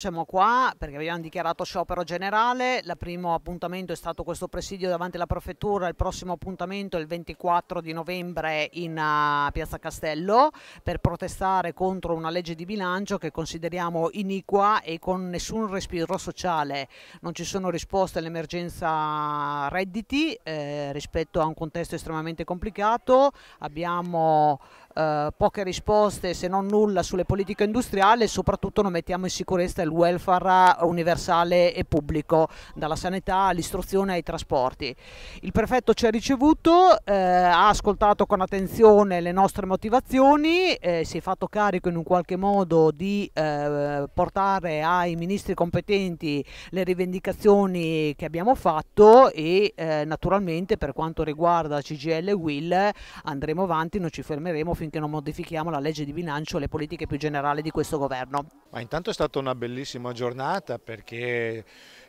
Siamo qua perché abbiamo dichiarato sciopero generale, il primo appuntamento è stato questo presidio davanti alla prefettura, il prossimo appuntamento è il 24 di novembre in eh, Piazza Castello per protestare contro una legge di bilancio che consideriamo iniqua e con nessun respiro sociale. Non ci sono risposte all'emergenza redditi eh, rispetto a un contesto estremamente complicato, abbiamo eh, poche risposte se non nulla sulle politiche industriali e soprattutto non mettiamo in sicurezza il welfare universale e pubblico, dalla sanità all'istruzione ai trasporti. Il prefetto ci ha ricevuto, eh, ha ascoltato con attenzione le nostre motivazioni, eh, si è fatto carico in un qualche modo di eh, portare ai ministri competenti le rivendicazioni che abbiamo fatto e eh, naturalmente per quanto riguarda CGL e Will andremo avanti, non ci fermeremo finché non modifichiamo la legge di bilancio e le politiche più generali di questo governo. Ma intanto è stata una bellissima bellissima giornata perché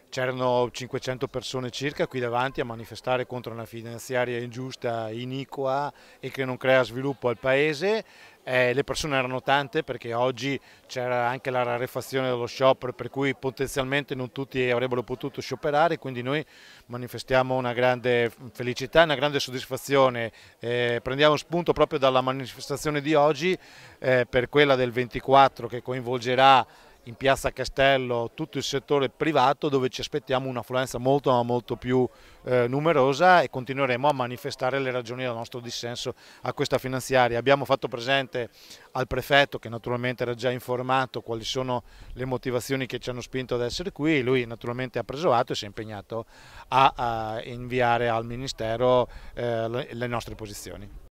c'erano 500 persone circa qui davanti a manifestare contro una finanziaria ingiusta, iniqua e che non crea sviluppo al paese. Eh, le persone erano tante perché oggi c'era anche la rarefazione dello sciopero per cui potenzialmente non tutti avrebbero potuto scioperare, quindi noi manifestiamo una grande felicità, una grande soddisfazione. Eh, prendiamo spunto proprio dalla manifestazione di oggi eh, per quella del 24 che coinvolgerà in Piazza Castello tutto il settore privato dove ci aspettiamo un'affluenza molto ma molto più eh, numerosa e continueremo a manifestare le ragioni del nostro dissenso a questa finanziaria. Abbiamo fatto presente al prefetto che naturalmente era già informato quali sono le motivazioni che ci hanno spinto ad essere qui, lui naturalmente ha preso atto e si è impegnato a, a inviare al Ministero eh, le nostre posizioni.